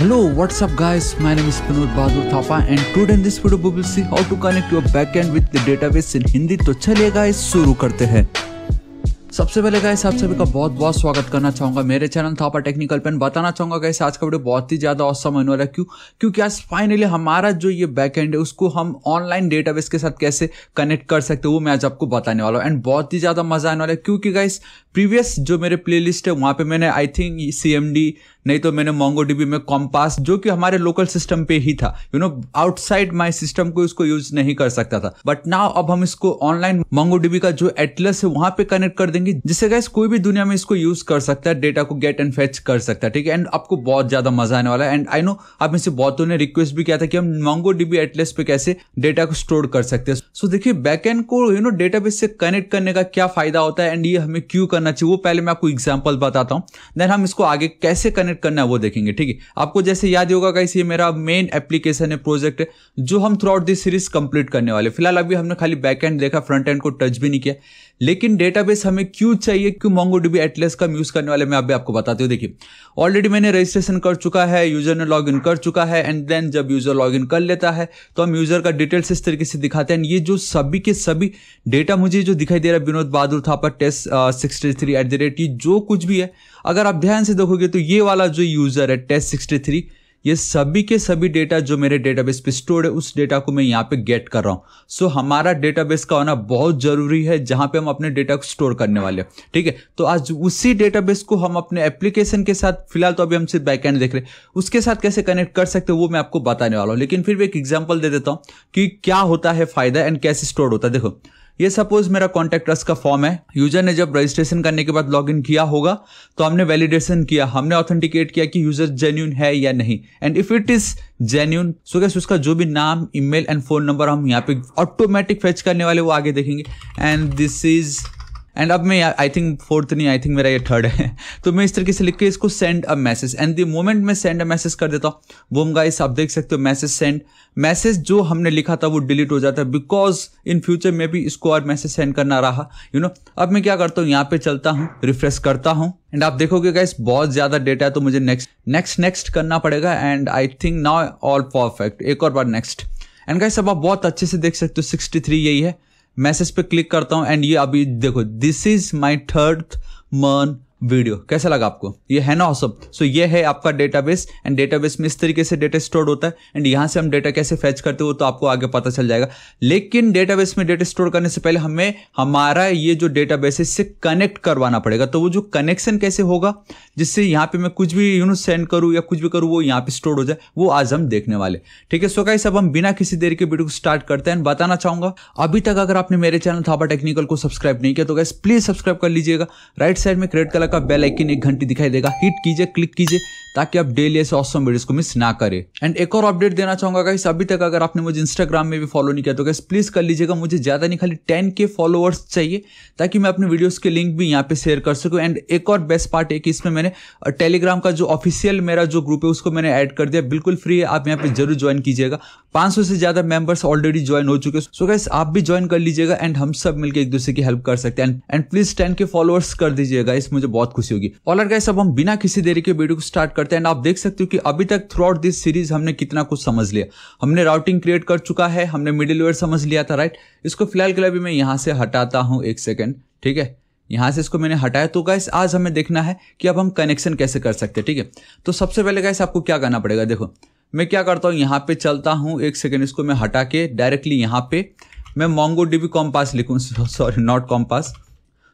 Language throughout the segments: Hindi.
Hello, what's up guys? My name is Pinod Bahadur Thapa and today in this video we will see how to connect your backend with the database in Hindi. तो चलिए guys शुरू करते हैं सबसे पहले गाइस आप सभी का बहुत बहुत स्वागत करना चाहूंगा मेरे चैनल थापा टेक्निकल पेन बताना चाहूंगा गाइस आज का वीडियो बहुत ही ज़्यादा औसम होने वाला क्यों क्योंकि आज फाइनली हमारा जो ये बैक एंड है उसको हम ऑनलाइन डेटाबेस के साथ कैसे कनेक्ट कर सकते हैं वो मैं आज आपको बताने वाला हूँ एंड बहुत ही ज़्यादा मजा आने वाला है क्योंकि गाइस प्रीवियस जो मेरे प्लेलिस्ट है वहाँ पे मैंने आई थिंक सी नहीं तो मैंने मोंगो डीबी में कॉम्पास जो कि हमारे लोकल सिस्टम पे ही था you know outside my system को इसको यूज नहीं कर सकता था बट नाउ अब हम इसको ऑनलाइन मोंगो डीबी का जो एटलस है वहां पे कनेक्ट कर देंगे जिससे गैस कोई भी दुनिया में इसको यूज कर सकता है डेटा को गेट एंड फेच कर सकता है ठीक है एंड आपको बहुत ज्यादा मजा आने वाला है एंड आई नो आप इसे बहुतों ने रिक्वेस्ट भी किया था कि हम मोंगो डीबी एटलस पे कैसे डेटा को स्टोर कर सकते हैं सो देखिए बैक एंड को यू नो डेटाबेस से कनेक्ट करने का क्या फायदा होता है एंड ये हमें क्यों करना चाहिए वो पहले मैं आपको एग्जाम्पल बताता हूँ देन हम इसको आगे कैसे कनेक्ट करना है वो देखेंगे ठीक है आपको जैसे याद होगा कैसे ये मेरा मेन एप्लीकेशन है प्रोजेक्ट जो हम throughout this series complete करने वाले फिलहाल अभी हमने खाली बैक एंड देखा फ्रंट एंड को टच भी नहीं किया लेकिन डेटाबेस हमें क्यों चाहिए क्यों मोंगो डीबी एटलेस का यूज़ करने वाले मैं अभी आपको बताते हूँ देखिए ऑलरेडी मैंने रजिस्ट्रेशन कर चुका है यूज़र ने लॉग कर चुका है एंड देन जब यूज़र लॉग कर लेता है तो हम यूज़र का डिटेल्स इस तरीके से दिखाते हैं ये जो सभी के सभी डेटा मुझे जो दिखाई दे रहा है विनोद बहादुर था पर test sixty three at the rate ये जो कुछ भी है अगर आप ध्यान से देखोगे तो ये वाला जो यूज़र है टेस्ट सिक्सटी थ्री ये सभी के सभी डेटा जो मेरे डेटाबेस पे स्टोर है उस डेटा को मैं यहाँ पे गेट कर रहा हूँ सो so, हमारा डेटाबेस का होना बहुत जरूरी है जहाँ पे हम अपने डेटा को स्टोर करने वाले हैं ठीक है तो आज उसी डेटाबेस को हम अपने एप्लीकेशन के साथ फिलहाल तो अभी हम सिर्फ बैकहैंड देख रहे हैं उसके साथ कैसे कनेक्ट कर सकते हैं वो मैं आपको बताने वाला हूँ लेकिन फिर भी एक एग्जाम्पल दे देता हूँ कि क्या होता है फायदा एंड कैसे स्टोर होता है देखो ये सपोज मेरा कॉन्टैक्ट ट्रस्ट का फॉर्म है यूजर ने जब रजिस्ट्रेशन करने के बाद लॉग किया होगा तो हमने वैलिडेशन किया हमने ऑथेंटिकेट किया कि यूजर जेन्यून है या नहीं and if it is genuine so guys उसका जो भी नाम ईमेल एंड फोन नंबर हम यहाँ पे ऑटोमेटिक फेच करने वाले वो आगे देखेंगे एंड दिस इज एंड अब मैं आई थिंक फोर्थ नहीं आई थिंक मेरा ये थर्ड है तो मैं इस तरीके से लिख के इसको send a message and the moment मैं सेंड अ मैसेज कर देता हूँ हम गाइस आप देख सकते हो मैसेज सेंड मैसेज जो हमने लिखा था वो डिलीट हो जाता है बिकॉज इन फ्यूचर में भी इसको और मैसेज सेंड करना रहा यू you नो know, अब मैं क्या करता हूँ यहाँ पे चलता हूँ रिफ्रेश करता हूँ एंड आप देखोगे गाइस बहुत ज़्यादा डेटा है तो मुझे नेक्स्ट नेक्स्ट नेक्स्ट करना पड़ेगा and I think now all perfect एक और बार नेक्स्ट एंड गाइस अब आप बहुत अच्छे से देख सकते हो सिक्सटी थ्री यही है मैसेज पे क्लिक करता हूँ एंड ये अभी देखो दिस इज माई थर्ड मन वीडियो कैसा लगा आपको ये है ना ऑसम सो ये है आपका डेटाबेस एंड डेटाबेस में इस तरीके से डेटा स्टोर होता है एंड यहाँ से हम डेटा कैसे फैच करते हो तो आपको आगे पता चल जाएगा लेकिन डेटाबेस में डेटा स्टोर करने से पहले हमें हमारा ये जो डेटा है इससे कनेक्ट करवाना पड़ेगा तो वो जो कनेक्शन कैसे होगा जिससे यहाँ पे मैं कुछ भी यूनो सेंड करूँ या कुछ भी करूँ वो यहाँ पे स्टोर हो जाए वो आज हम देखने वाले ठीक है सो गाइस सब हम बिना किसी देर के वीडियो को स्टार्ट करते हैं बताना चाहूंगा अभी तक अगर आपने मेरे चैनल थापा टेक्निकल को सब्सक्राइब नहीं किया तो गाइस प्लीज सब्सक्राइब कर लीजिएगा राइट साइड में क्रेडिट कलर का बेल आइकन एक घंटी दिखाई देगा हिट कीजिए क्लिक कीजिए ताकि आप डेली ऐसे ऑसम वीडियोस को मिस ना करें एंड एक और अपडेट देना चाहूंगा गाइस अभी तक अगर आपने मुझे इंस्टाग्राम में भी फॉलो नहीं किया तो गाइस प्लीज कर लीजिएगा मुझे ज्यादा नहीं खाली टेन के फॉलोअर्स चाहिए ताकि मैं अपने वीडियोस के लिंक भी यहाँ पे शेयर कर सकूँ एंड एक और बेस्ट पार्ट है कि इसमें मैंने टेलीग्राम का जो ऑफिशियल मेरा जो ग्रुप है उसको मैंने ऐड कर दिया बिल्कुल फ्री है आप यहाँ पे जरूर ज्वाइन कीजिएगा 500 से ज्यादा मेंबर्स ऑलरेडी ज्वाइन हो चुके हैं सो गाइस आप भी ज्वाइन कर लीजिएगा एंड हम सब मिलकर एक दूसरे की हेल्प कर सकते हैं and please ten K followers कर दीजिएगा इस मुझे बहुत खुशी होगी ऑलर गाइस अब हम बिना किसी देरी के वीडियो को स्टार्ट करते हैं आप देख सकते हो कि अभी तक थ्रू आउट दिस सीरीज हमने कितना कुछ समझ लिया हमने राउटिंग क्रिएट कर चुका है हमने मिडिल समझ लिया था राइट इसको फिलहाल के लिए अभी मैं यहाँ से हटाता हूँ एक सेकेंड ठीक है यहाँ से इसको मैंने हटाया तो गाइस आज हमें देखना है कि अब हम कनेक्शन कैसे कर सकते हैं ठीक है तो सबसे पहले गाइस आपको क्या करना पड़ेगा देखो मैं क्या करता हूँ यहाँ पे चलता हूँ एक सेकेंड इसको मैं हटा के डायरेक्टली यहाँ पे मैं मोंगो डीबी कॉम्पास लिखूँ सॉरी नॉट कॉम्पास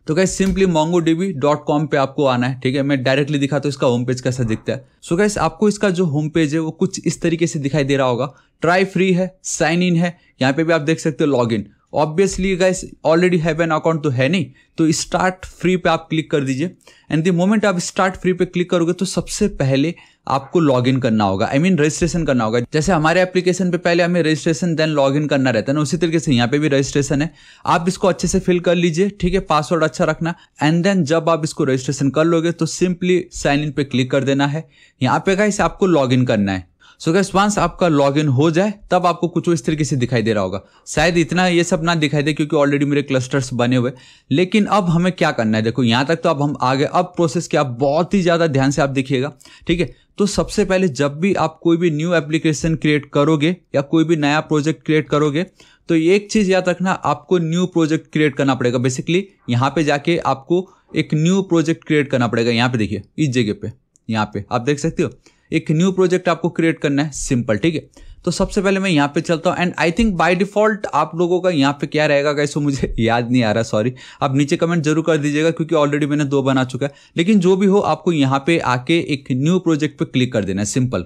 तो guys simply MongoDB dot com पे आपको आना है ठीक है मैं डायरेक्टली दिखा तो इसका होम पेज कैसा दिखता है सो so गाइज आपको इसका जो होम पेज है वो कुछ इस तरीके से दिखाई दे रहा होगा ट्राई फ्री है साइन इन है यहाँ पे भी आप देख सकते हो log in obviously guys already have an account तो है नहीं तो स्टार्ट फ्री पे आप क्लिक कर दीजिए एंड द मोमेंट आप स्टार्ट फ्री पे क्लिक करोगे तो सबसे पहले आपको लॉग इन करना होगा आई मीन रजिस्ट्रेशन करना होगा जैसे हमारे एप्लीकेशन पे पहले हमें रजिस्ट्रेशन देन लॉग इन करना रहता है ना उसी तरीके से यहाँ पे भी रजिस्ट्रेशन है आप इसको अच्छे से फिल कर लीजिए ठीक है पासवर्ड अच्छा रखना एंड देन जब आप इसको रजिस्ट्रेशन कर लोगे तो सिंपली साइन इन पे क्लिक कर देना है यहाँ पे गाइस आपको लॉग इन करना है सो गैस वंस आपका लॉग इन हो जाए तब आपको कुछ इस तरीके से दिखाई दे रहा होगा शायद इतना ये सब ना दिखाई दे क्योंकि ऑलरेडी मेरे क्लस्टर्स बने हुए लेकिन अब हमें क्या करना है देखो यहाँ तक तो अब हम आगे अब प्रोसेस के आप बहुत ही ज़्यादा ध्यान से आप देखिएगा ठीक है तो सबसे पहले जब भी आप कोई भी न्यू एप्लीकेशन क्रिएट करोगे या कोई भी नया प्रोजेक्ट क्रिएट करोगे तो एक चीज़ याद रखना आपको न्यू प्रोजेक्ट क्रिएट करना पड़ेगा बेसिकली यहाँ पे जाके आपको एक न्यू प्रोजेक्ट क्रिएट करना पड़ेगा यहाँ पे देखिए इस जगह पे यहाँ पे आप देख सकते हो एक न्यू प्रोजेक्ट आपको क्रिएट करना है सिंपल ठीक है तो सबसे पहले मैं यहाँ पे चलता हूँ and I think by default आप लोगों का यहाँ पे क्या रहेगा कैसे मुझे याद नहीं आ रहा सॉरी आप नीचे कमेंट जरूर कर दीजिएगा क्योंकि ऑलरेडी मैंने दो बना चुका है लेकिन जो भी हो आपको यहाँ पे आके एक न्यू प्रोजेक्ट पे क्लिक कर देना है सिंपल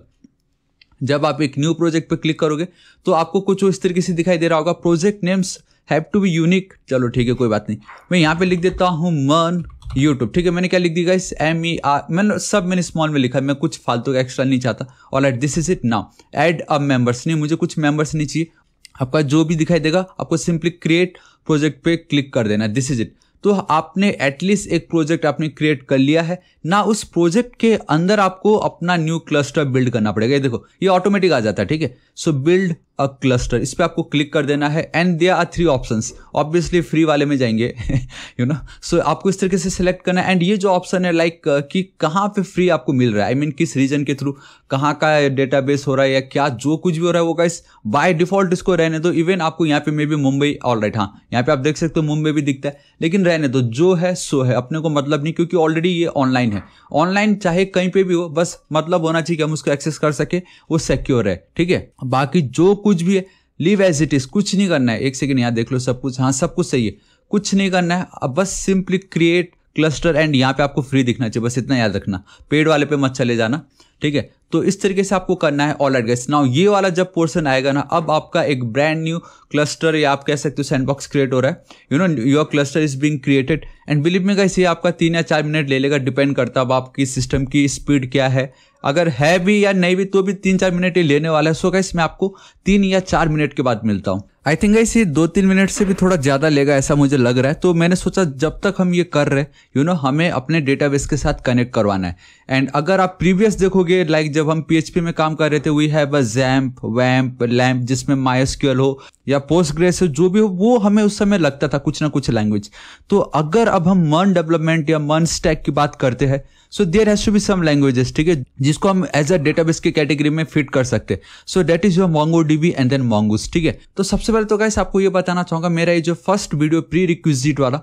जब आप एक न्यू प्रोजेक्ट पे क्लिक करोगे तो आपको कुछ इस तरीके से दिखाई दे रहा होगा project names have to be unique चलो ठीक है कोई बात नहीं मैं यहाँ पे लिख देता हूँ मन YouTube ठीक है मैंने क्या लिख दी गाइस एम ई आर मैंने सब मैंने स्मॉल में लिखा मैं कुछ फालतू का एक्स्ट्रा नहीं चाहता alright this is it now add a members नहीं मुझे कुछ मेंबर्स नहीं चाहिए आपका जो भी दिखाई देगा आपको सिंपली क्रिएट प्रोजेक्ट पे क्लिक कर देना दिस इज इट तो आपने एटलीस्ट एक प्रोजेक्ट आपने क्रिएट कर लिया है ना उस प्रोजेक्ट के अंदर आपको अपना न्यू क्लस्टर बिल्ड करना पड़ेगा ये देखो ये ऑटोमेटिक आ जाता है ठीक है सो बिल्ड अ क्लस्टर इस पर आपको क्लिक कर देना है and there are three options obviously free वाले में जाएंगे यू नो सो आपको इस तरीके से सिलेक्ट करना है एंड ये जो ऑप्शन है लाइक like, uh, कि कहाँ पे फ्री आपको मिल रहा है आई I मीन mean, किस रीजन के थ्रू कहाँ का डेटाबेस हो रहा है या क्या जो कुछ भी हो रहा है वो गाइस बाय डिफॉल्ट इसको रहने दो इवन आपको यहाँ पे may be Mumbai all right हाँ यहाँ पे आप देख सकते हो मुंबई भी दिखता है लेकिन रहने दो जो है सो है अपने को मतलब नहीं क्योंकि ऑलरेडी ये ऑनलाइन है ऑनलाइन चाहे कहीं पे भी हो बस मतलब होना चाहिए कि हम उसको एक्सेस कर सके वो सिक्योर है ठीक है बाकी जो कुछ कुछ भी है लिव एज इट इज़ कुछ नहीं करना है एक सेकेंड यहाँ देख लो सब कुछ हाँ सब कुछ सही है कुछ नहीं करना है अब बस सिंपली क्रिएट क्लस्टर एंड यहाँ पे आपको फ्री दिखना चाहिए बस इतना याद रखना पेड़ वाले पे मत चले जाना ठीक है तो इस तरीके से आपको करना है ऑल एट एडगेस नाउ ये वाला जब पोर्शन आएगा ना अब आपका एक ब्रांड न्यू क्लस्टर या आप कह सकते हो सैंडबॉक्स क्रिएट हो रहा है you know your cluster is being created and believe me कैसे आपका तीन या चार मिनट ले लेगा डिपेंड करता है अब आपकी सिस्टम की स्पीड क्या है अगर है भी या नहीं भी तो भी तीन चार मिनट ही लेने वाला है सो गाइस मैं आपको तीन या चार मिनट के बाद मिलता हूँ आई थिंक गाइस ये दो तीन मिनट से भी थोड़ा ज़्यादा लेगा ऐसा मुझे लग रहा है तो मैंने सोचा जब तक हम ये कर रहे यू नो हमें अपने डेटाबेस के साथ कनेक्ट करवाना है एंड अगर आप प्रीवियस देखोगे लाइक like जब हम पीएचपी में काम कर रहे थे वी हैव अ जैम्प वैम्प लैम्प जिसमें माइस्क्यूएल हो या पोस्ट ग्रेस हो जो भी हो वो हमें उस समय लगता था कुछ ना कुछ लैंग्वेज तो अगर अब हम मन डेवलपमेंट या मन स्टैक की बात करते हैं so there has to be some languages ठीक है जिसको हम एज अ डेटाबेस की कैटेगरी में फिट कर सकते हैं so that is your Mongo DB and then Mongoose ठीक है तो सबसे पहले तो गाइस आपको ये बताना चाहूंगा मेरा ये जो फर्स्ट वीडियो प्री रिक्विजिट वाला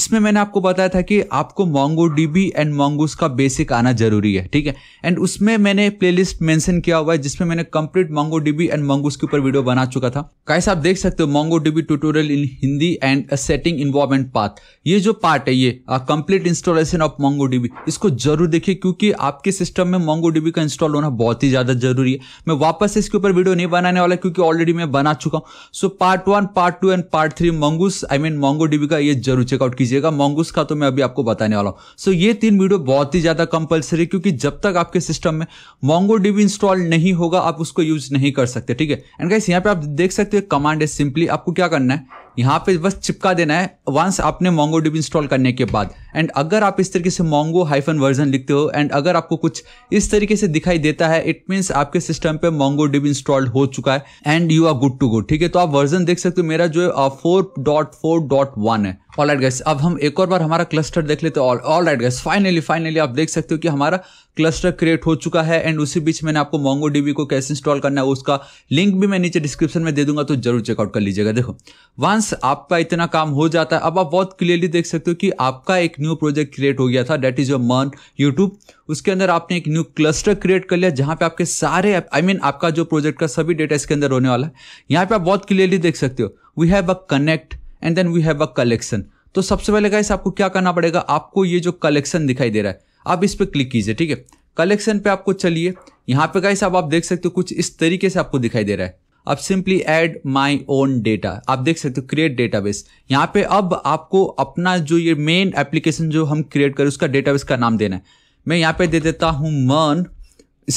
इसमें मैंने आपको बताया था कि आपको मोंगो डीबी एंड मोंगूस का बेसिक आना जरूरी है ठीक है एंड उसमें मैंने प्लेलिस्ट मेंशन किया हुआ है जिसमें मैंने complete Mongo DB and Mongoose के ऊपर वीडियो बना चुका था गाइस आप देख सकते हो Mongo DB tutorial in Hindi and a setting involvement path ये जो पार्ट है ये complete installation of Mongo DB इसको जरूर देखिए क्योंकि आपके सिस्टम में मोंगो MongoDB का इंस्टॉल होना बहुत ही ज़्यादा जरूरी है मैं वापस इसके ऊपर वीडियो नहीं बनाने वाला क्योंकि ऑलरेडी मैं बना चुका हूं so part one part two and part three Mongoose I mean MongoDB का ये जरूर चेकआउट कीजिएगा मंगूस का तो मैं अभी आपको बताने वाला हूं सो ये तीन वीडियो बहुत ही ज़्यादा कंपलसरी क्योंकि जब तक आपके सिस्टम में मोंगोडीबी इंस्टॉल नहीं होगा आप उसको यूज नहीं कर सकते ठीक है एंड गाइस यहाँ पे आप देख सकते हो कमांड है सिंपली आपको क्या करना है यहाँ पे बस चिपका देना है वंस आपने मोंगो डिब इंस्टॉल करने के बाद एंड अगर आप इस तरीके से मोंगो हाइफन वर्जन लिखते हो एंड अगर आपको कुछ इस तरीके तरीके से दिखाई देता है इट मीन आपके सिस्टम पे मोंगो डिब इंस्टॉल हो चुका है and you are good to go ठीक है तो आप वर्जन देख सकते हो मेरा जो four dot four dot one है ऑल राइट गैस अब हम एक और बार हमारा क्लस्टर देख लेते हैं all right guys finally finally आप देख सकते हो कि हमारा क्लस्टर क्रिएट हो चुका है एंड उसी बीच मैंने आपको मोंगो डीबी को कैसे इंस्टॉल करना है उसका लिंक भी मैं नीचे डिस्क्रिप्शन में दे दूंगा तो जरूर चेकआउट कर लीजिएगा देखो वंस आपका इतना काम हो जाता है अब आप बहुत क्लियरली देख सकते हो कि आपका एक न्यू प्रोजेक्ट क्रिएट हो गया था that is your man YouTube उसके अंदर आपने एक न्यू क्लस्टर क्रिएट कर लिया जहां पे आपके सारे आई I मीन mean, आपका जो प्रोजेक्ट का सभी डेटा इसके अंदर होने वाला है यहाँ पे आप बहुत क्लियरली देख सकते हो we have a connect and then we have a collection तो सबसे पहले गाइस आपको क्या करना पड़ेगा आपको ये जो कलेक्शन दिखाई दे रहा है आप इस पर क्लिक कीजिए ठीक है कलेक्शन पे आपको चलिए यहाँ पे गाइस अब आप देख सकते हो कुछ इस तरीके से आपको दिखाई दे रहा है अब simply add my own data आप देख सकते हो क्रिएट डेटाबेस यहाँ पे अब आपको अपना जो ये मेन एप्लीकेशन जो हम क्रिएट करें उसका डेटाबेस का नाम देना है मैं यहाँ पे दे देता हूँ मन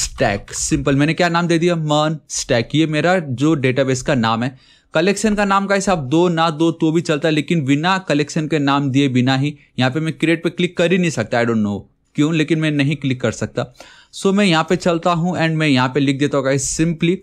स्टैक सिंपल मैंने क्या नाम दे दिया मन स्टैक ये मेरा जो डेटाबेस का नाम है कलेक्शन का नाम का हिसाब दो ना दो तो भी चलता है लेकिन बिना कलेक्शन के नाम दिए बिना ही यहाँ पे मैं क्रिएट पे क्लिक कर ही नहीं सकता आई डोंट नो क्यों लेकिन मैं नहीं क्लिक कर सकता सो so, मैं यहाँ पे चलता हूँ एंड मैं यहाँ पे लिख देता हूँ गाइस सिंपली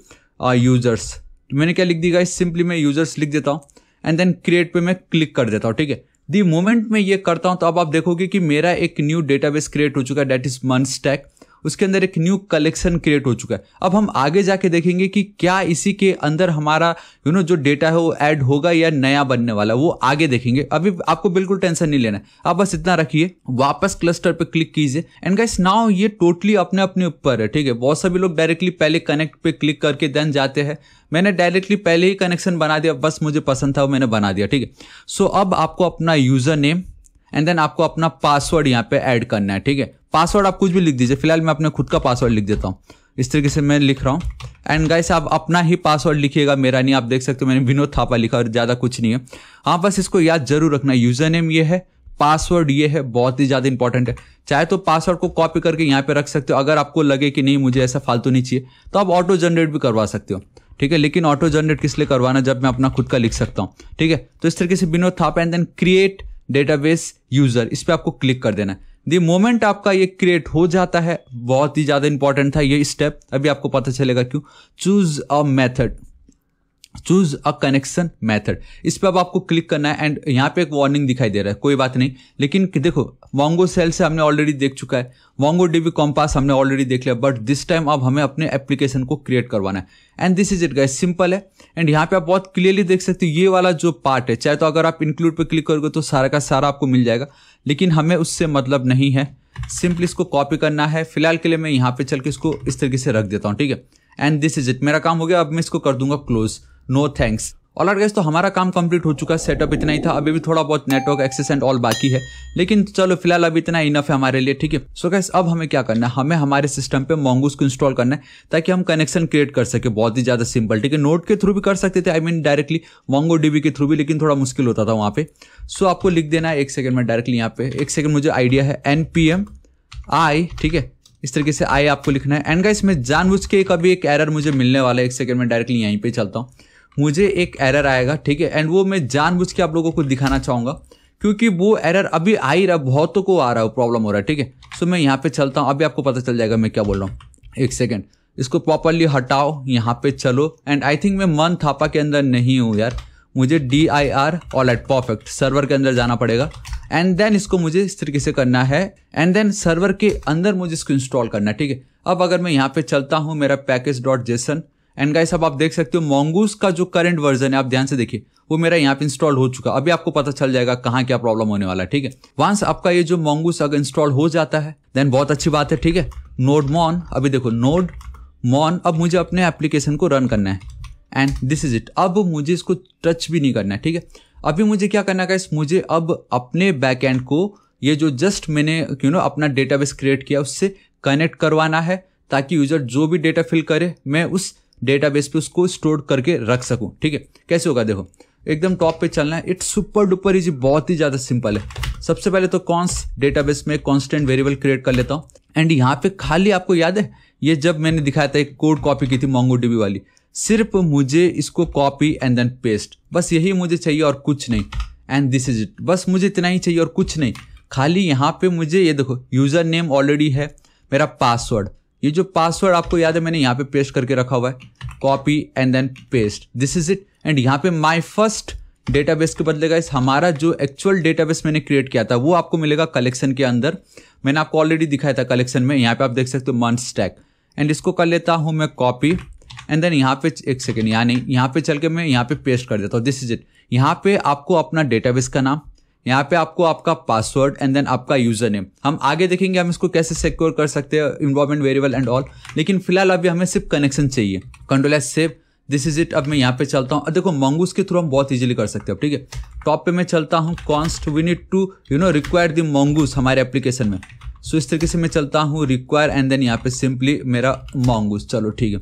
यूजर्स मैंने क्या लिख दी गाइस सिंपली मैं यूजर्स लिख देता हूँ एंड देन क्रिएट पे मैं क्लिक कर देता हूँ ठीक है दी मोमेंट मैं ये करता हूँ तो अब आप देखोगे कि मेरा एक न्यू डेटाबेस क्रिएट हो चुका है डेट इज मन स्टैक उसके अंदर एक न्यू कलेक्शन क्रिएट हो चुका है अब हम आगे जाके देखेंगे कि क्या इसी के अंदर हमारा यू नो जो डेटा है वो ऐड होगा या नया बनने वाला वो आगे देखेंगे अभी आपको बिल्कुल टेंशन नहीं लेना है आप बस इतना रखिए वापस क्लस्टर पे क्लिक कीजिए एंड गाइस नाउ ये टोटली अपने अपने ऊपर है ठीक है बहुत सभी लोग डायरेक्टली पहले कनेक्ट पे क्लिक करके देन जाते हैं मैंने डायरेक्टली पहले ही कनेक्शन बना दिया बस मुझे पसंद था वो मैंने बना दिया ठीक है सो अब आपको अपना यूज़र नेम एंड देन आपको अपना पासवर्ड यहाँ पे ऐड करना है ठीक है पासवर्ड आप कुछ भी लिख दीजिए फिलहाल मैं अपने खुद का पासवर्ड लिख देता हूँ इस तरीके से मैं लिख रहा हूँ एंड गाइस आप अपना ही पासवर्ड लिखिएगा मेरा नहीं आप देख सकते हो मैंने विनोद थापा लिखा और ज़्यादा कुछ नहीं है हाँ बस इसको याद जरूर रखना यूज़र नेम ये है पासवर्ड ये है बहुत ही ज़्यादा इंपॉर्टेंट है चाहे तो पासवर्ड को कॉपी करके यहाँ पे रख सकते हो अगर आपको लगे कि नहीं मुझे ऐसा फालतू नहीं चाहिए तो आप ऑटो जनरेट भी करवा सकते हो ठीक है लेकिन ऑटो जनरेट किस लिए करवाना जब मैं अपना खुद का लिख सकता हूँ ठीक है तो इस तरीके से Vinod Thapa and then create database user इस पर आपको क्लिक कर देना है द मोमेंट आपका ये क्रिएट हो जाता है बहुत ही ज़्यादा इंपॉर्टेंट था ये स्टेप अभी आपको पता चलेगा क्यों choose a method choose a connection method इस पर अब आपको क्लिक करना है एंड यहाँ पे एक वार्निंग दिखाई दे रहा है कोई बात नहीं लेकिन देखो वोंगो सेल से हमने ऑलरेडी देख चुका है वोंगो डीबी कॉम्पास हमने ऑलरेडी देख लिया बट दिस टाइम अब हमें अपने एप्लीकेशन को क्रिएट करवाना है and this is it guys simple है एंड यहाँ पे आप बहुत क्लियरली देख सकते हो ये वाला जो पार्ट है चाहे तो अगर आप इंक्लूड पर क्लिक करोगे तो सारा का सारा आपको मिल जाएगा लेकिन हमें उससे मतलब नहीं है सिंपली इसको कॉपी करना है फिलहाल के लिए मैं यहाँ पे चल के इसको इस तरीके से रख देता हूँ ठीक है एंड दिस इज इट मेरा काम हो गया अब मैं इसको कर दूंगा close no thanks all guys तो हमारा काम कंप्लीट हो चुका है सेटअप इतना ही था अभी भी थोड़ा बहुत नेटवर्क एक्सेस एंड ऑल बाकी है लेकिन चलो फिलहाल अभी इतना इनफ है हमारे लिए ठीक है सो गैस अब हमें क्या करना है हमें हमारे सिस्टम पे मोंगूस को इंस्टॉल करना है ताकि हम कनेक्शन क्रिएट कर सके बहुत ही ज़्यादा सिंपल ठीक है नोट के थ्रू भी कर सकते थे I mean directly Mongo DB के थ्रू भी लेकिन थोड़ा मुश्किल होता था वहाँ पे सो आपको लिख देना है एक सेकंड में डायरेक्टली यहाँ पे एक सेकंड मुझे आइडिया है एन पी एम आई ठीक है इस तरीके से आई आपको लिखना है एंड गाइस मैं जानबूझ के एक अभी एक एरर मुझे मिलने वाला है एक सेकंड में डायरेक्टली यहीं पे चलता हूँ मुझे एक एरर आएगा ठीक है एंड वो मैं जानबूझ के आप लोगों को दिखाना चाहूँगा क्योंकि वो एरर अभी आ ही रहा बहुतों को आ रहा है प्रॉब्लम हो रहा है ठीक है सो मैं यहाँ पे चलता हूँ अभी आपको पता चल जाएगा मैं क्या बोल रहा हूँ एक सेकेंड इसको प्रॉपरली हटाओ यहाँ पे चलो एंड आई थिंक मैं मन थापा के अंदर नहीं हूँ यार मुझे D I R all at perfect server के अंदर जाना पड़ेगा एंड देन इसको मुझे इस तरीके से करना है एंड देन सर्वर के अंदर मुझे इसको इंस्टॉल करना है ठीक है अब अगर मैं यहाँ पे चलता हूँ मेरा package dot JSON and guys अब आप देख सकते हो मोंगूस का जो करंट वर्जन है आप ध्यान से देखिए वो मेरा यहाँ पे इंस्टॉल हो चुका अभी आपको पता चल जाएगा कहाँ क्या प्रॉब्लम होने वाला है ठीक है वंस आपका ये जो मोंगूस अगर इंस्टॉल हो जाता है देन बहुत अच्छी बात है ठीक है नोड मॉन अभी देखो नोड मॉन अब मुझे अपने एप्लीकेशन को रन करना है एंड दिस इज इट अब मुझे इसको टच भी नहीं करना है ठीक है अभी मुझे क्या करना है मुझे अब अपने बैक एंड को ये जो जस्ट मैंने यू नो अपना डेटाबेस क्रिएट किया उससे कनेक्ट करवाना है ताकि यूजर जो भी डेटा फिल करे मैं उस डेटाबेस पे उसको स्टोर करके रख सकूँ ठीक है कैसे होगा देखो एकदम टॉप पे चलना है इट्स सुपर डुपर इजी बहुत ही ज़्यादा सिंपल है सबसे पहले तो कॉन्स डेटाबेस में कॉन्स्टेंट वेरिएबल क्रिएट कर लेता हूँ एंड यहाँ पे खाली आपको याद है ये जब मैंने दिखाया था एक कोड कॉपी की थी मोंगो डीबी वाली सिर्फ मुझे इसको कॉपी एंड देन पेस्ट बस यही मुझे चाहिए और कुछ नहीं एंड दिस इज इट बस मुझे इतना ही चाहिए और कुछ नहीं खाली यहाँ पे मुझे ये देखो यूज़र नेम ऑलरेडी है मेरा पासवर्ड ये जो पासवर्ड आपको याद है मैंने यहाँ पे पेस्ट करके रखा हुआ है copy and then paste this is it and यहाँ पे माई फर्स्ट डेटाबेस के बदलेगा इस हमारा जो एक्चुअल डेटाबेस मैंने क्रिएट किया था वो आपको मिलेगा कलेक्शन के अंदर मैंने आपको ऑलरेडी दिखाया था कलेक्शन में यहाँ पे आप देख सकते हो मंथ स्टैक एंड इसको कर लेता हूँ मैं कॉपी एंड देन यहाँ पे एक सेकेंड यानी नहीं यहाँ पे चल के मैं यहाँ पे पेस्ट कर देता हूँ दिस इज इट यहाँ पे आपको अपना डेटाबेस का नाम यहाँ पे आपको आपका पासवर्ड एंड देन आपका यूजर नेम हम आगे देखेंगे हम इसको कैसे सिक्योर कर सकते हैं इन्वॉर्मेंट वेरिएबल एंड ऑल लेकिन फिलहाल अभी हमें सिर्फ कनेक्शन चाहिए control S save this is it अब मैं यहाँ पे चलता हूँ देखो मंगूस के थ्रू हम बहुत इजीली कर सकते हो ठीक है टॉप पे मैं चलता हूँ const we need to you know require the Mongoose हमारे एप्लीकेशन में सो इस तरीके से मैं चलता हूँ रिक्वायर एंड देन यहाँ पे सिंपली मेरा मंगूस चलो ठीक है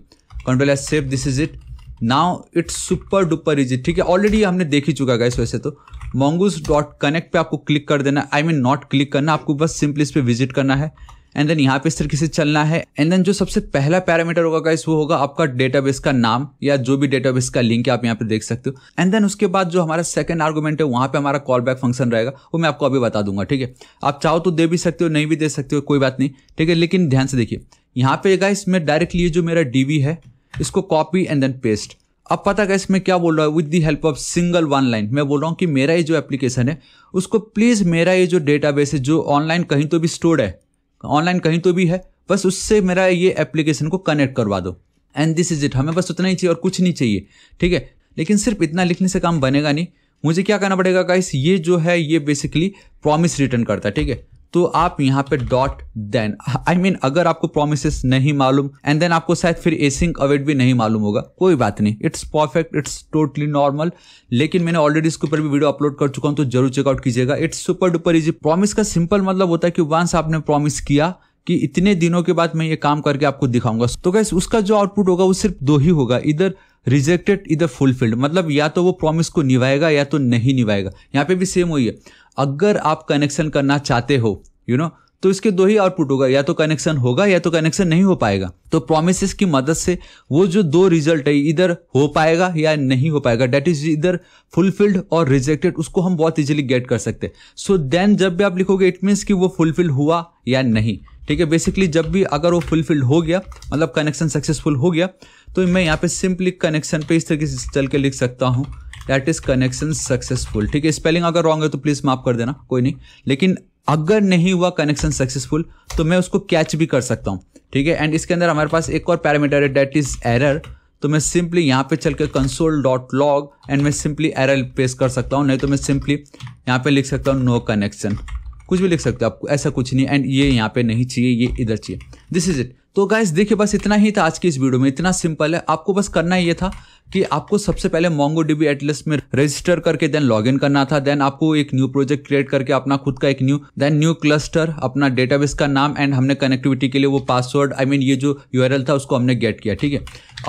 control S save this is it now it's super duper easy ठीक है ऑलरेडी हमने देख ही चुका गाइस वैसे तो मोंगूस डॉट कनेक्ट पर आपको क्लिक कर देना आई मीन नॉट क्लिक करना आपको बस सिंपली इस पर विजिट करना है एंड देन यहाँ पे इस तरीके से चलना है एंड देन जो सबसे पहला पैरामीटर होगा गाइस वो होगा आपका डेटाबेस का नाम या जो भी डेटाबेस का लिंक है आप यहाँ पे देख सकते हो एंड देन उसके बाद जो हमारा सेकंड आर्गुमेंट है वहाँ पे हमारा कॉल बैक फंक्शन रहेगा वो मैं आपको अभी बता दूंगा ठीक है आप चाहो तो दे भी सकते हो नहीं भी दे सकते हो कोई बात नहीं ठीक है लेकिन ध्यान से देखिए यहाँ पे गाइस मैं डायरेक्टली जो मेरा डी है इसको कॉपी एंड देन पेस्ट अब पता गया इसमें क्या बोल रहा है with the help of single one line मैं बोल रहा हूँ कि मेरा ये जो एप्लीकेशन है उसको प्लीज़ मेरा ये जो डेटाबेस है जो ऑनलाइन कहीं तो भी स्टोर्ड है ऑनलाइन कहीं तो भी है बस उससे मेरा ये एप्लीकेशन को कनेक्ट करवा दो एंड दिस इज इट हमें बस उतना ही चाहिए और कुछ नहीं चाहिए ठीक है लेकिन सिर्फ इतना लिखने से काम बनेगा नहीं मुझे क्या करना पड़ेगा गाइस ये जो है ये बेसिकली प्रॉमिस रिटर्न करता है ठीक है तो आप यहाँ पे डॉट देन आई मीन अगर आपको प्रोमिस नहीं मालूम एंड देन आपको शायद फिर एसिंक अवेट भी नहीं मालूम होगा कोई बात नहीं it's perfect it's totally normal लेकिन मैंने ऑलरेडी इसके ऊपर भी वीडियो अपलोड कर चुका हूँ तो जरूर चेकआउट कीजिएगा it's super duper easy promise का सिंपल मतलब होता है कि वंस आपने प्रॉमिस किया कि इतने दिनों के बाद मैं ये काम करके आपको दिखाऊंगा तो गैस उसका जो आउटपुट होगा वो सिर्फ दो ही होगा इधर रिजेक्टेड इधर फुलफिल्ड मतलब या तो वो प्रॉमिस को निभाएगा या तो नहीं निभाएगा यहाँ पे भी सेम वही है अगर आप कनेक्शन करना चाहते हो यू you नो know, तो इसके दो ही आउटपुट होगा या तो कनेक्शन होगा या तो कनेक्शन नहीं हो पाएगा तो प्रोमिस की मदद से वो जो दो रिजल्ट है इधर हो पाएगा या नहीं हो पाएगा डेट इज इधर फुलफिल्ड और रिजेक्टेड उसको हम बहुत इजीली गेट कर सकते हैं सो देन जब भी आप लिखोगे इट मीन्स कि वो फुलफिल हुआ या नहीं ठीक है बेसिकली जब भी अगर वो फुलफिल्ड हो गया मतलब कनेक्शन सक्सेसफुल हो गया तो मैं यहाँ पे सिंपली कनेक्शन पे इस तरीके से चल के लिख सकता हूँ दैट इज कनेक्शन सक्सेसफुल ठीक है स्पेलिंग अगर रॉन्ग है तो प्लीज माफ कर देना कोई नहीं लेकिन अगर नहीं हुआ कनेक्शन सक्सेसफुल तो मैं उसको कैच भी कर सकता हूँ ठीक है एंड इसके अंदर हमारे पास एक और पैरामीटर है डेट इज एरर तो मैं सिंपली यहाँ पे चल के कंसोल डॉट लॉग एंड मैं सिंपली एरर पेश कर सकता हूँ नहीं तो मैं सिंपली यहाँ पे लिख सकता हूँ नो कनेक्शन कुछ भी लिख सकते हो आपको ऐसा कुछ नहीं एंड ये यहाँ पे नहीं चाहिए ये इधर चाहिए दिस इज इट तो गाइज देखिए बस इतना ही था आज की इस वीडियो में इतना सिंपल है आपको बस करना ये था कि आपको सबसे पहले मोंगो डीबी एटलस में रजिस्टर करके देन लॉग इन करना था देन आपको एक न्यू प्रोजेक्ट क्रिएट करके अपना खुद का एक न्यू देन न्यू क्लस्टर अपना डेटाबेस का नाम एंड हमने कनेक्टिविटी के लिए वो पासवर्ड आई मीन ये जो यूआरएल था उसको हमने गेट किया ठीक है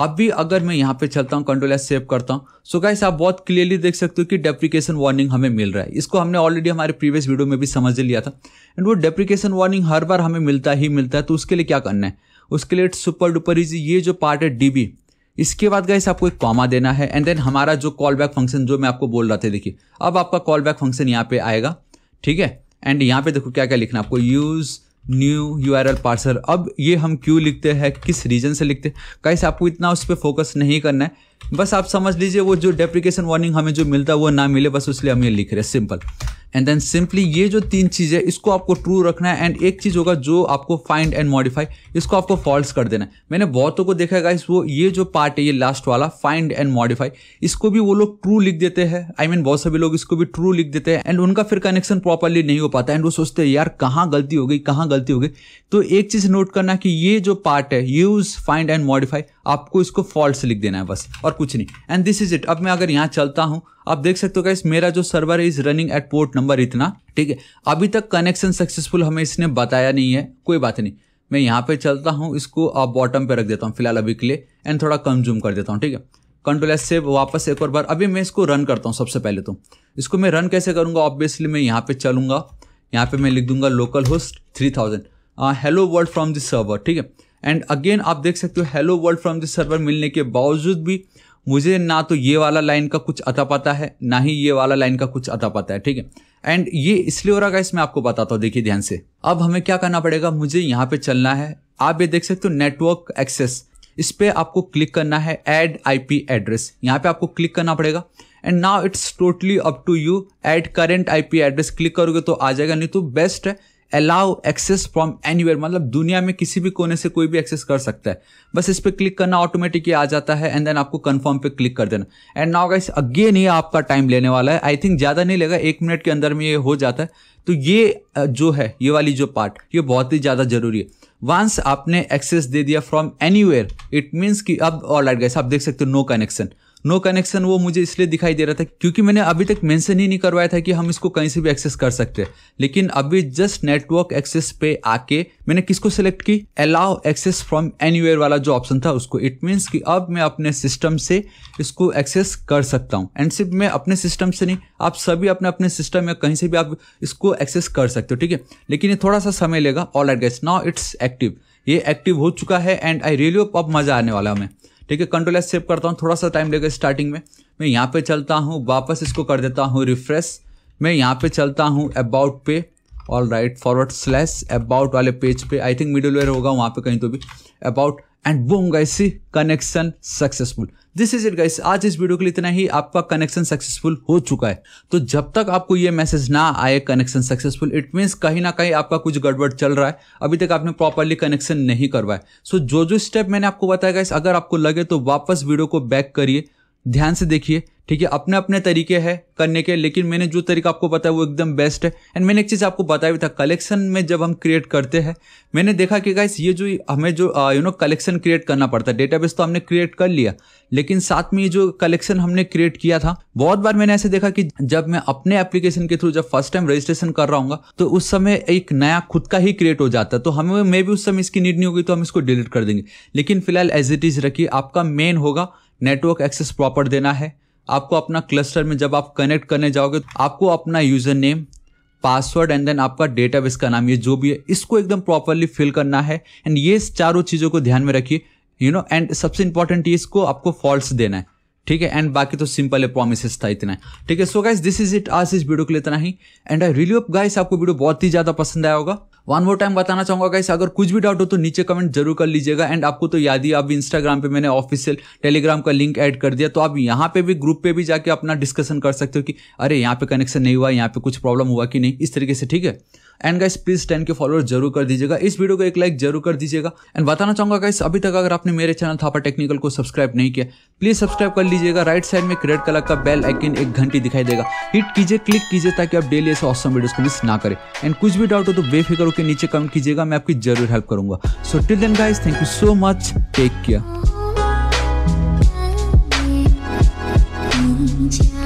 अब भी अगर मैं यहाँ पे चलता हूँ कंट्रोल एस सेव करता हूँ सो गाइस आप बहुत क्लियरली देख सकते हो कि डेप्रिकेशन वार्निंग हमें मिल रहा है इसको हमने ऑलरेडी हमारे प्रीवियस वीडियो में भी समझ लिया था एंड वो डेप्रिकेशन वार्निंग हर बार हमें मिलता ही मिलता है तो उसके लिए क्या करना है उसके लिए इट्स सुपर डुपर इजी ये जो पार्ट है डीबी इसके बाद गाइस आपको एक कॉमा देना है एंड देन हमारा जो कॉल बैक फंक्शन जो मैं आपको बोल रहा था देखिए अब आपका कॉल बैक फंक्शन यहाँ पे आएगा ठीक है एंड यहाँ पे देखो क्या क्या लिखना आपको use new U R L parser अब ये हम क्यों लिखते हैं किस रीजन से लिखते हैं गाइस आपको इतना उस पर फोकस नहीं करना है बस आप समझ लीजिए वो जो डेप्रिकेशन वार्निंग हमें जो मिलता है वो ना मिले बस उसलिए हम ये लिख रहे हैं सिंपल एंड देन सिंपली ये जो तीन चीज़ है इसको आपको ट्रू रखना है एंड एक चीज़ होगा जो आपको फाइंड एंड मॉडिफाई इसको आपको फॉल्स कर देना है मैंने बहुतों को देखा इस वो ये जो पार्ट है ये लास्ट वाला फाइंड एंड मॉडिफाई इसको भी वो लोग ट्रू लिख देते हैं आई मीन बहुत सभी लोग इसको भी ट्रू लिख देते हैं एंड उनका फिर कनेक्शन प्रॉपरली नहीं हो पाता एंड वो सोचते हैं यार कहाँ गलती हो गई कहाँ गलती हो गई तो एक चीज़ नोट करना कि ये जो पार्ट है यूज़ फाइंड एंड मॉडिफाई आपको इसको फॉल्ट लिख देना है बस और कुछ नहीं एंड दिस इज इट अब मैं अगर यहाँ चलता हूँ आप देख सकते हो गाइस मेरा जो सर्वर है is running at port number इतना ठीक है अभी तक कनेक्शन सक्सेसफुल हमें इसने बताया नहीं है कोई बात नहीं मैं यहाँ पे चलता हूँ इसको आप बॉटम पे रख देता हूँ फिलहाल अभी के लिए एंड थोड़ा कम जूम कर देता हूँ ठीक है कंट्रोल एस से वापस एक और बार अभी मैं इसको रन करता हूँ सबसे पहले तो इसको मैं रन कैसे करूँगा ऑब्वियसली मैं यहाँ पे चलूँगा यहाँ पे मैं लिख दूंगा local host three thousand hello world from this server ठीक है एंड अगेन आप देख सकते हो hello world from this server मिलने के बावजूद भी मुझे ना तो ये वाला लाइन का कुछ अता पता है ना ही ये वाला लाइन का कुछ अता पता है ठीक है एंड ये इसलिए हो रहा है इसमें आपको बताता हूँ देखिए ध्यान से अब हमें क्या करना पड़ेगा मुझे यहाँ पे चलना है आप ये देख सकते हो नेटवर्क एक्सेस इस पर आपको क्लिक करना है एड आईपी एड्रेस यहाँ पे आपको क्लिक करना पड़ेगा and now it's totally up to you add current IP address click करोगे तो आ जाएगा नहीं तो बेस्ट है अलाउ एक्सेस फ्रॉम एनीवेयर मतलब दुनिया में किसी भी कोने से कोई भी एक्सेस कर सकता है बस इस पर क्लिक करना ऑटोमेटिकली आ जाता है एंड देन आपको कन्फर्म पे क्लिक कर देना एंड नाउ गाइस अगेन ये आपका टाइम लेने वाला है आई थिंक ज़्यादा नहीं लेगा एक मिनट के अंदर में ये हो जाता है तो ये जो है ये वाली जो पार्ट ये बहुत ही ज़्यादा ज़रूरी है वंस आपने एक्सेस दे दिया from anywhere it means कि अब ऑल राइट गैस आप देख सकते हो no connection no no connection वो मुझे इसलिए दिखाई दे रहा था क्योंकि मैंने अभी तक मेंशन ही नहीं करवाया था कि हम इसको कहीं से भी एक्सेस कर सकते हैं लेकिन अभी जस्ट नेटवर्क एक्सेस पे आके मैंने किसको सेलेक्ट की अलाउ एक्सेस फ्रॉम एनी वाला जो ऑप्शन था उसको इट मीन्स कि अब मैं अपने सिस्टम से इसको एक्सेस कर सकता हूँ एंड सिर्फ मैं अपने सिस्टम से नहीं आप सभी अपने अपने सिस्टम या कहीं से भी आप इसको एक्सेस कर सकते हो ठीक है लेकिन ये थोड़ा सा समय लेगा all right guys now it's active ये एक्टिव हो चुका है एंड आई रियली अब मज़ा आने वाला हमें ठीक है कंट्रोल एस सेव करता हूँ थोड़ा सा टाइम लेगा स्टार्टिंग में मैं यहाँ पे चलता हूँ वापस इसको कर देता हूँ रिफ्रेश मैं यहाँ पे चलता हूँ अबाउट पे all right forward slash about वाले पेज पे आई थिंक मिडिल वेयर होगा वहाँ पे कहीं तो भी about and boom guys see connection successful this is it guys आज इस वीडियो के लिए इतना ही आपका कनेक्शन सक्सेसफुल हो चुका है तो जब तक आपको ये मैसेज ना आए कनेक्शन सक्सेसफुल इट मीन्स कहीं ना कहीं आपका कुछ गड़बड़ चल रहा है अभी तक आपने प्रॉपरली कनेक्शन नहीं करवाया सो so, जो जो स्टेप मैंने आपको बताया गाइस अगर आपको लगे तो वापस वीडियो को बैक करिए ध्यान से देखिए ठीक है अपने अपने तरीके हैं करने के लेकिन मैंने जो तरीका आपको बताया वो एकदम बेस्ट है एंड मैंने एक चीज़ आपको बताया भी था कलेक्शन में जब हम क्रिएट करते हैं मैंने देखा कि गाइस ये जो हमें जो यू नो कलेक्शन क्रिएट करना पड़ता है डेटाबेस तो हमने क्रिएट कर लिया लेकिन साथ में ये जो कलेक्शन हमने क्रिएट किया था बहुत बार मैंने ऐसे देखा कि जब मैं अपने एप्लीकेशन के थ्रू जब फर्स्ट टाइम रजिस्ट्रेशन कर रहा हूँ तो उस समय एक नया खुद का ही क्रिएट हो जाता है तो हमें मे भी उस समय इसकी नीड नहीं होगी तो हम इसको डिलीट कर देंगे लेकिन फिलहाल एज इट इज़ रखिए आपका मेन होगा नेटवर्क एक्सेस प्रॉपर देना है आपको अपना क्लस्टर में जब आप कनेक्ट करने जाओगे तो आपको अपना user name password and then आपका डेटाबेस का नाम ये जो भी है इसको एकदम प्रॉपरली फिल करना है एंड ये चारों चीज़ों को ध्यान में रखिए यू नो एंड सबसे इंपॉर्टेंट ये इसको आपको फॉल्स देना है ठीक है एंड बाकी तो सिंपल है प्रॉमिसेस था इतना है ठीक है so guys this is it आज इस वीडियो के लिए इतना ही and I really hope guys आपको वीडियो बहुत ही ज़्यादा पसंद आया होगा वन मोर टाइम बताना चाहूंगा गाइस अगर कुछ भी डाउट हो तो नीचे कमेंट जरूर कर लीजिएगा एंड आपको तो याद ही अभी इंस्टाग्राम पे मैंने ऑफिशियल टेलीग्राम का लिंक ऐड कर दिया तो आप यहाँ पे भी ग्रुप पे भी जाके अपना डिस्कशन कर सकते हो कि अरे यहाँ पे कनेक्शन नहीं हुआ यहाँ पे कुछ प्रॉब्लम हुआ कि नहीं इस तरीके से ठीक है and guys please ten K follower जरूर कर दीजिएगा इस वीडियो को एक लाइक जरूर कर दीजिएगा एंड बताना चाहूंगा गाइस अभी तक अगर आपने मेरे चैनल थापा टेक्निकल को सब्सक्राइब नहीं किया प्लीज सब्सक्राइब कर लीजिएगा राइट साइड में रेड कलर का बेल आइकन एक घंटी दिखाई देगा हिट कीजिए क्लिक कीजिए ताकि आप डेली ऐसे ऑसम वीडियोस को मिस ना करें एंड कुछ भी डाउट हो तो बेफिक्र करके नीचे कमेंट कीजिएगा मैं आपकी जरूर हेल्प करूंगा so till then guys thank you so much take care